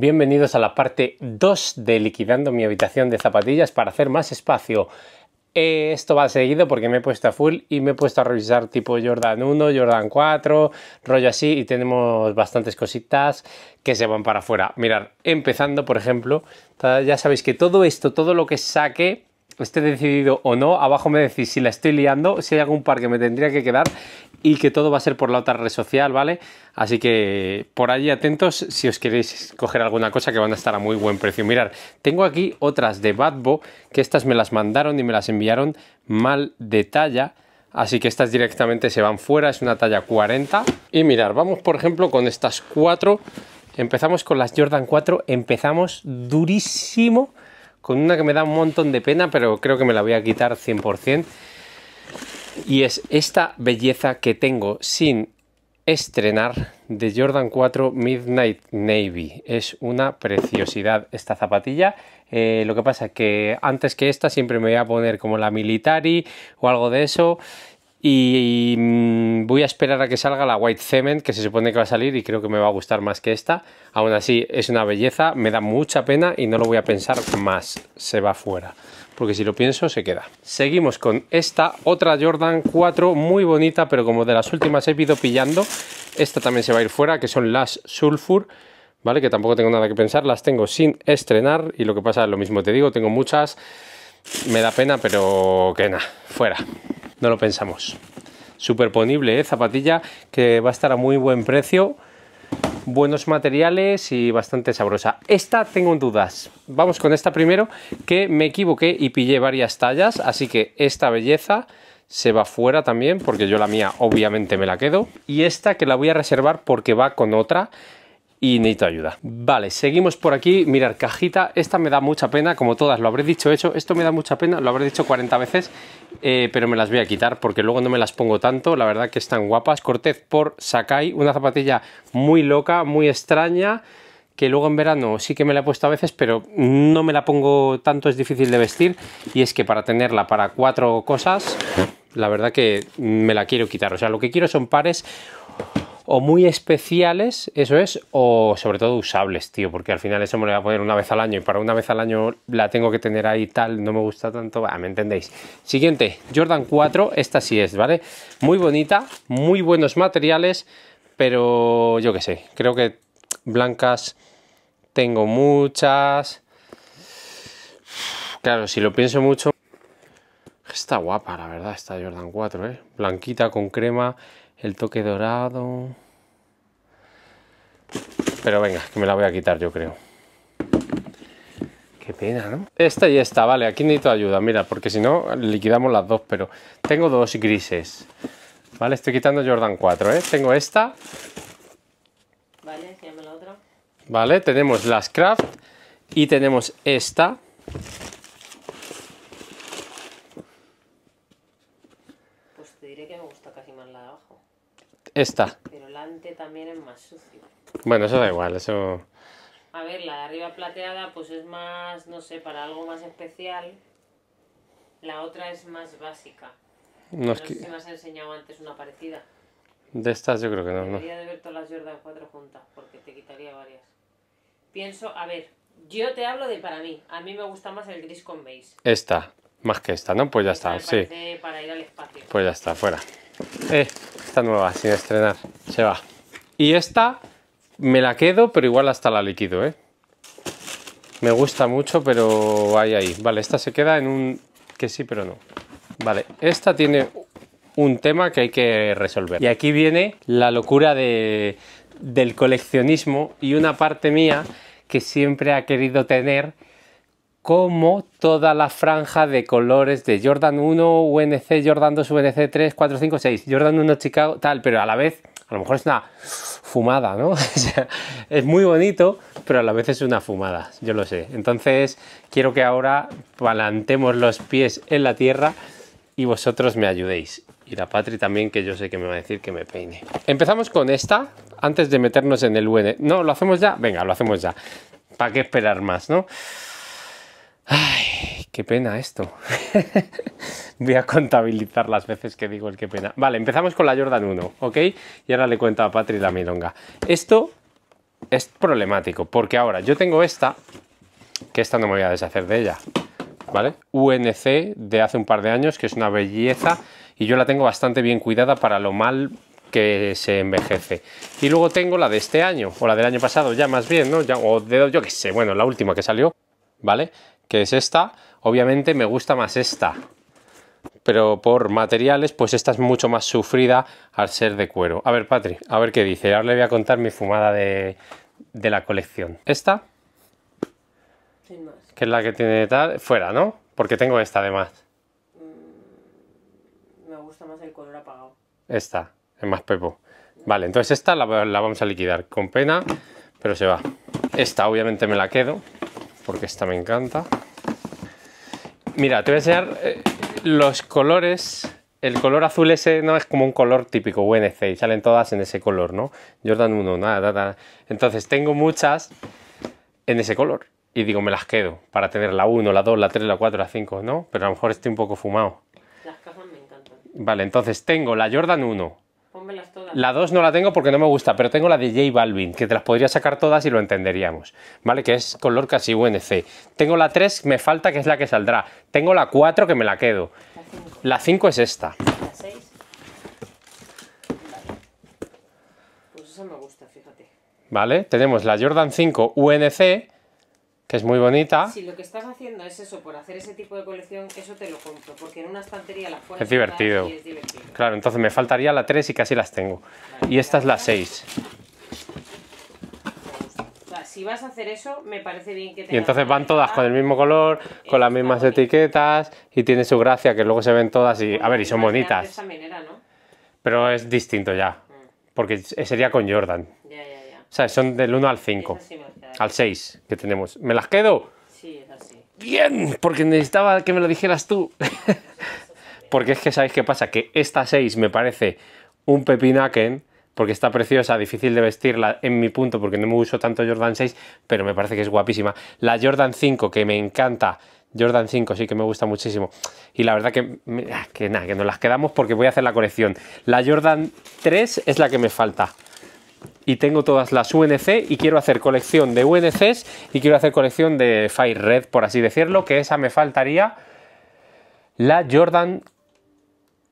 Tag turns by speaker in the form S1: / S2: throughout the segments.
S1: Bienvenidos a la parte 2 de liquidando mi habitación de zapatillas para hacer más espacio. Eh, esto va seguido porque me he puesto a full y me he puesto a revisar tipo Jordan 1, Jordan 4, rollo así y tenemos bastantes cositas que se van para afuera. Mirar, empezando por ejemplo, ya sabéis que todo esto, todo lo que saque esté pues decidido o no, abajo me decís si la estoy liando, si hay algún par que me tendría que quedar y que todo va a ser por la otra red social, ¿vale? Así que por allí atentos si os queréis coger alguna cosa que van a estar a muy buen precio. Mirar, tengo aquí otras de Badbo, que estas me las mandaron y me las enviaron mal de talla. Así que estas directamente se van fuera, es una talla 40. Y mirar, vamos por ejemplo con estas cuatro. Empezamos con las Jordan 4, empezamos durísimo con una que me da un montón de pena, pero creo que me la voy a quitar 100%. Y es esta belleza que tengo sin estrenar de Jordan 4 Midnight Navy. Es una preciosidad esta zapatilla. Eh, lo que pasa es que antes que esta siempre me voy a poner como la military o algo de eso. Y, mm, voy a esperar a que salga la White Cement, que se supone que va a salir y creo que me va a gustar más que esta. Aún así, es una belleza, me da mucha pena y no lo voy a pensar más. Se va fuera. Porque si lo pienso, se queda. Seguimos con esta otra Jordan 4, muy bonita, pero como de las últimas he ido pillando. Esta también se va a ir fuera, que son las Sulfur. ¿Vale? Que tampoco tengo nada que pensar, las tengo sin estrenar. Y lo que pasa es lo mismo, te digo, tengo muchas. Me da pena, pero que nada, fuera no lo pensamos. Superponible, ¿eh? zapatilla que va a estar a muy buen precio, buenos materiales y bastante sabrosa. Esta tengo dudas. Vamos con esta primero, que me equivoqué y pillé varias tallas, así que esta belleza se va fuera también, porque yo la mía obviamente me la quedo. Y esta que la voy a reservar porque va con otra y necesito ayuda. Vale, seguimos por aquí. Mirar, cajita, esta me da mucha pena, como todas, lo habré dicho hecho, esto me da mucha pena, lo habré dicho 40 veces, eh, pero me las voy a quitar porque luego no me las pongo tanto, la verdad que están guapas. Cortez por Sakai, una zapatilla muy loca, muy extraña que luego en verano sí que me la he puesto a veces, pero no me la pongo tanto, es difícil de vestir. Y es que para tenerla para cuatro cosas, la verdad que me la quiero quitar. O sea, lo que quiero son pares o muy especiales, eso es, o sobre todo usables, tío, porque al final eso me lo voy a poner una vez al año y para una vez al año la tengo que tener ahí tal, no me gusta tanto, me entendéis. Siguiente, Jordan 4, esta sí es, ¿vale? Muy bonita, muy buenos materiales, pero yo qué sé, creo que blancas tengo muchas. Claro, si lo pienso mucho... Está guapa, la verdad, esta Jordan 4, ¿eh? Blanquita con crema el toque dorado. Pero venga, que me la voy a quitar yo creo. Qué pena, ¿no? Esta y esta, vale, aquí necesito ayuda, mira, porque si no liquidamos las dos, pero tengo dos grises. Vale, estoy quitando Jordan 4, ¿eh? Tengo esta. Vale, la otra. Vale, tenemos las craft y tenemos esta. Esta. Pero la ante también es más sucio. Bueno, eso da igual, eso.
S2: A ver, la de arriba plateada, pues es más, no sé, para algo más especial. La otra es más básica. No, es que... sé si me has enseñado antes una parecida.
S1: De estas yo creo que no. Debería
S2: no. de ver todas las Jordan 4 juntas, porque te quitaría varias. Pienso, a ver, yo te hablo de para mí. A mí me gusta más el gris con beige.
S1: Esta. Más que esta, ¿no? Pues ya está, sí. E, pues ya está, fuera. Eh, esta nueva, sin estrenar. Se va. Y esta me la quedo, pero igual hasta la liquido, ¿eh? Me gusta mucho, pero hay ahí. Vale, esta se queda en un... que sí, pero no. Vale, esta tiene un tema que hay que resolver. Y aquí viene la locura del coleccionismo y una parte mía que siempre ha querido tener como toda la franja de colores de Jordan 1, UNC, Jordan 2, UNC 3, 4, 5, 6, Jordan 1, Chicago, tal, pero a la vez, a lo mejor es una fumada, ¿no? es muy bonito, pero a la vez es una fumada, yo lo sé. Entonces, quiero que ahora palantemos los pies en la tierra y vosotros me ayudéis. Y la Patri también, que yo sé que me va a decir que me peine. Empezamos con esta, antes de meternos en el UN. No, lo hacemos ya. Venga, lo hacemos ya. ¿Para qué esperar más, no? Ay, qué pena esto. Voy a contabilizar las veces que digo el qué pena. Vale, empezamos con la Jordan 1, ¿ok? Y ahora le cuento a Patri la milonga. Esto es problemático, porque ahora yo tengo esta, que esta no me voy a deshacer de ella, ¿vale? UNC de hace un par de años, que es una belleza, y yo la tengo bastante bien cuidada para lo mal que se envejece. Y luego tengo la de este año, o la del año pasado, ya más bien, ¿no? Ya, o de, yo qué sé, bueno, la última que salió, ¿vale? que es esta, obviamente me gusta más esta, pero por materiales, pues esta es mucho más sufrida al ser de cuero. A ver, Patri, a ver qué dice. Ahora le voy a contar mi fumada de, la colección. Esta, que es la que tiene tal, fuera, ¿no? Porque tengo esta además.
S2: Mm, me gusta más el color apagado.
S1: Esta, es más pepo. Vale, entonces esta la vamos a liquidar con pena, pero se va. Esta obviamente me la quedo, porque esta me encanta. Mira, te voy a enseñar eh, los colores. El color azul ese no es como un color típico UNC y salen todas en ese color, ¿no? Jordan 1, nada, nada. nada. Entonces tengo muchas en ese color y digo, me las quedo para tener la 1, la 2, la 3, la 4, la 5, ¿no? Pero a lo mejor estoy un poco fumado. Las cajas me encantan. Vale, entonces tengo la Jordan 1, la 2 no la tengo porque no me gusta, pero tengo la de J Balvin, que te las podría sacar todas y lo entenderíamos, ¿vale? Que es color casi UNC. Tengo la 3, me falta, que es la que saldrá. Tengo la 4, que me la quedo. La 5 es esta.
S2: 6. Vale. Pues esa me gusta, fíjate.
S1: Vale, tenemos la Jordan 5 UNC, que es muy bonita. Si
S2: lo que estás haciendo es eso, por hacer ese tipo de colección, eso te lo compro, porque en una estantería las pones. Es divertido.
S1: Claro, entonces me faltaría la 3 y casi las tengo. y esta es la 6.
S2: si vas a hacer eso, me parece bien que te. Y entonces
S1: van todas con el mismo color, con las mismas etiquetas, y tiene su gracia que luego se ven todas y. a ver, y pues son bonitas. Pero es distinto ya. Mm. Porque sería con Jordan. O sea, son del 1 al 5. Al 6 que tenemos. ¿Me las quedo? Sí, es así. Bien, porque necesitaba que me lo dijeras tú. porque es que sabéis qué pasa, que esta 6 me parece un pepinaken, porque está preciosa, difícil de vestirla en mi punto, porque no me uso tanto Jordan 6, pero me parece que es guapísima. La Jordan 5, que me encanta, Jordan 5 sí que me gusta muchísimo. Y la verdad que, ah, que nada, que nos las quedamos porque voy a hacer la colección. La Jordan 3 es la que me falta y tengo todas las UNC y quiero hacer colección de UNCs y quiero hacer colección de Fire Red, por así decirlo, que esa me faltaría la Jordan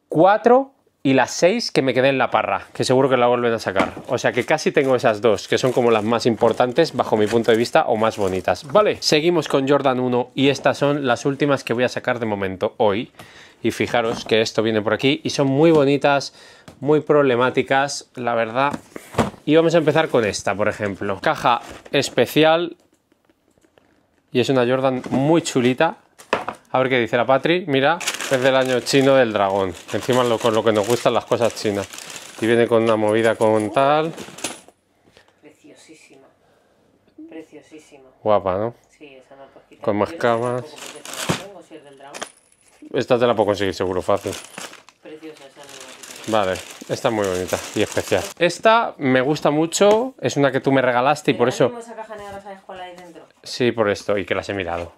S1: 4 y la 6 que me quedé en la parra, que seguro que la vuelven a sacar. O sea que casi tengo esas dos, que son como las más importantes bajo mi punto de vista o más bonitas. Vale, seguimos con Jordan 1 y estas son las últimas que voy a sacar de momento hoy. Y fijaros que esto viene por aquí y son muy bonitas, muy problemáticas, la verdad y vamos a empezar con esta, por ejemplo. Caja especial. Y es una Jordan muy chulita. A ver qué dice la Patri. Mira, es del año chino del dragón. Encima lo, con lo que nos gustan las cosas chinas. Y viene con una movida con tal.
S2: Preciosísima. Preciosísima. Guapa, ¿no? Sí,
S1: esa no Con más camas. Esta te la puedo conseguir seguro fácil. Vale, esta es muy bonita y especial. Esta me gusta mucho, es una que tú me regalaste y por eso... Sí, por esto, y que las he mirado.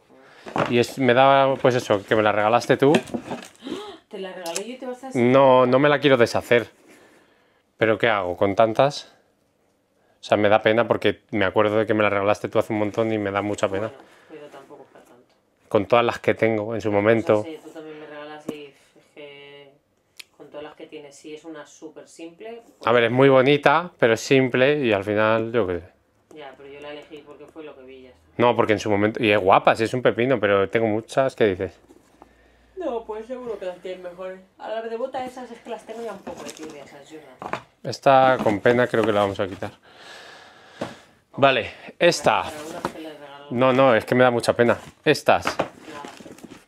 S1: Y me da, pues eso, que me la regalaste tú.
S2: ¿Te la regalé yo y te vas a
S1: No, no me la quiero deshacer. ¿Pero qué hago con tantas? O sea, me da pena porque me acuerdo de que me la regalaste tú hace un montón y me da mucha pena. Con todas las que tengo en su momento
S2: tiene. Si es una súper simple.
S1: Pues a ver, es muy bonita, pero es simple y al final, yo qué sé.
S2: Ya, pero yo la elegí porque fue lo que vi
S1: No, porque en su momento. Y es guapa, sí, es un pepino, pero tengo muchas. ¿Qué dices?
S2: No, pues seguro que las tienes mejores. A las de bota esas es que las tengo ya un poco de tibia,
S1: Esta con pena creo que la vamos a quitar. Vale, esta. No, no, es que me da mucha pena. Estas.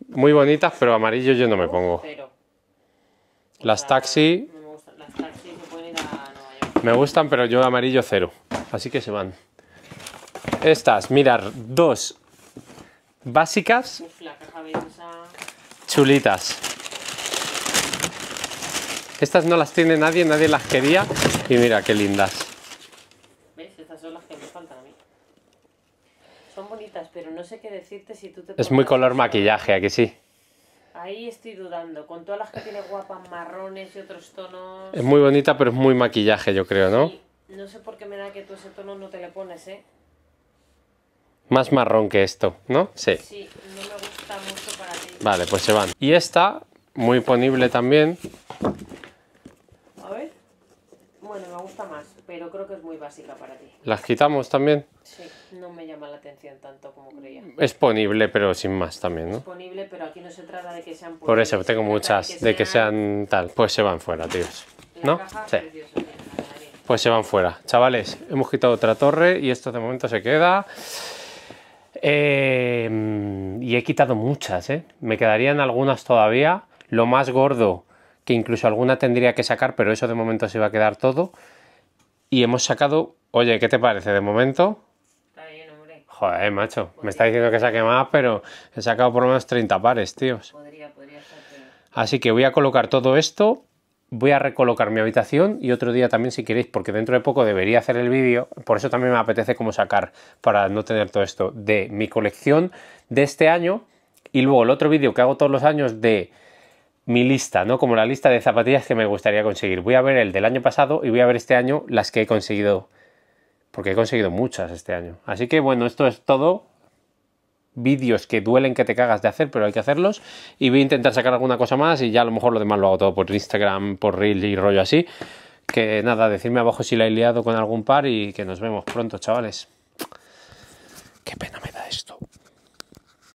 S1: Muy bonitas, pero amarillo yo no me pongo. Las taxi. me gustan. pero yo amarillo cero. Así que se van. Estas, mirar, dos básicas. chulitas. Estas no las tiene nadie, nadie las quería. Y mira qué lindas. son las que
S2: me faltan a mí. Son bonitas, pero no sé qué decirte si tú te... Es muy color
S1: maquillaje, aquí sí.
S2: Ahí estoy dudando, con todas las que tiene guapas marrones y otros tonos.
S1: Es muy bonita, pero es muy maquillaje, yo creo, ¿no? Sí.
S2: No sé por qué me da que tú ese tono no te le pones, ¿eh?
S1: Más marrón que esto, ¿no? Sí. Sí, no me gusta mucho para ti. Vale, pues se van. Y esta, muy ponible también. A ver. Bueno, me gusta más, pero creo que es muy básica para ti. ¿Las quitamos también? Sí.
S2: No me llama la atención tanto como creía.
S1: Es ponible, pero sin más también, ¿no? Es
S2: ponible, pero aquí no se trata de que sean Por eso, tengo muchas, de que,
S1: sean... tal. Pues se van fuera, tíos. ¿No? Sí. pues se van fuera. Chavales, hemos quitado otra torre y esto de momento se queda. Em, y he quitado muchas, ¿eh? Me quedarían algunas todavía. Lo más gordo, que incluso alguna tendría que sacar, pero eso de momento se va a quedar todo. Y hemos sacado, oye, ¿qué te parece de momento? Joder, macho, me está diciendo que saque más, pero he sacado por lo menos 30 pares, tíos. Así que voy a colocar todo esto, voy a recolocar mi habitación y otro día también si queréis, porque dentro de poco debería hacer el vídeo, por eso también me apetece como sacar, para no tener todo esto, de mi colección de este año y luego el otro vídeo que hago todos los años de mi lista, ¿no? Como la lista de zapatillas que me gustaría conseguir. Voy a ver el del año pasado y voy a ver este año las que he conseguido porque he conseguido muchas este año. Así que bueno, esto es todo. Vídeos que duelen que te cagas de hacer, pero hay que hacerlos. Y voy a intentar sacar alguna cosa más y ya a lo mejor lo demás lo hago todo por Instagram, por Reel y rollo así. Que nada, decirme abajo si la he liado con algún par y que nos vemos pronto, chavales.
S2: Qué pena me da esto.